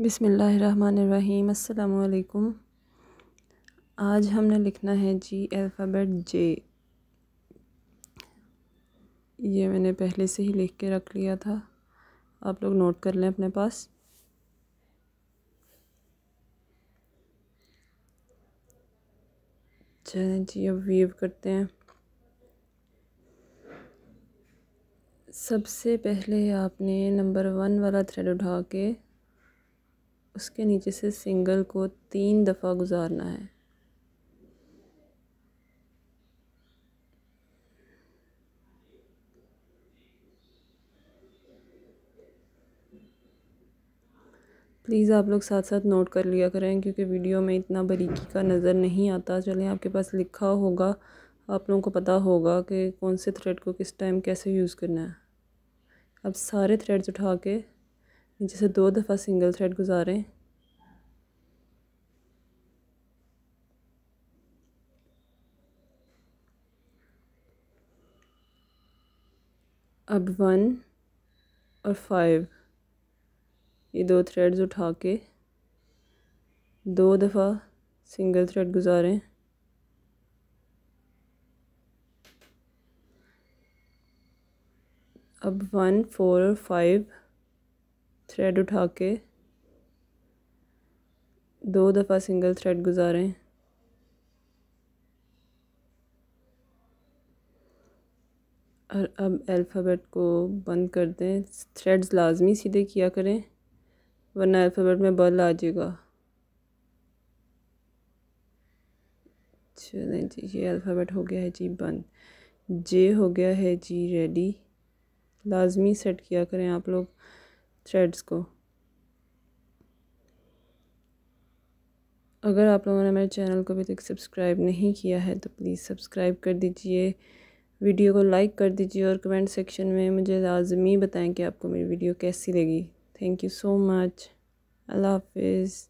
बिसमीम् अल्लाम आज हमने लिखना है जी अल्फ़ाबेट जे ये मैंने पहले से ही लिख के रख लिया था आप लोग नोट कर लें अपने पास चलें जी अब वीव करते हैं सबसे पहले आपने नंबर वन वाला थ्रेड उठा के उसके नीचे से सिंगल को तीन दफ़ा गुजारना है प्लीज़ आप लोग साथ साथ नोट कर लिया करें क्योंकि वीडियो में इतना बारीकी का नज़र नहीं आता चलें आपके पास लिखा होगा आप लोगों को पता होगा कि कौन से थ्रेड को किस टाइम कैसे यूज़ करना है अब सारे थ्रेड्स उठा के नीचे से दो दफ़ा सिंगल थ्रेड गुजारें अब वन और फाइव ये दो थ्रेड्स उठा के दो दफ़ा सिंगल थ्रेड गुजारें अब वन फोर और फाइव थ्रेड उठा के दो दफ़ा सिंगल थ्रेड गुजारें और अब अल्फ़ाबेट को बंद कर दें थ्रेड्स लाजमी सीधे किया करें वरना अल्फ़ाबेट में बल आ जाएगा चलें जी ये अल्फ़ाबेट हो गया है जी बंद जे हो गया है जी रेडी लाजमी सेट किया करें आप लोग थ्रेड्स को अगर आप लोगों ने मेरे चैनल को अभी तक सब्सक्राइब नहीं किया है तो प्लीज़ सब्सक्राइब कर दीजिए वीडियो को लाइक कर दीजिए और कमेंट सेक्शन में मुझे लाजमी बताएं कि आपको मेरी वीडियो कैसी लगी थैंक यू सो मच अल्लाह हाफिज़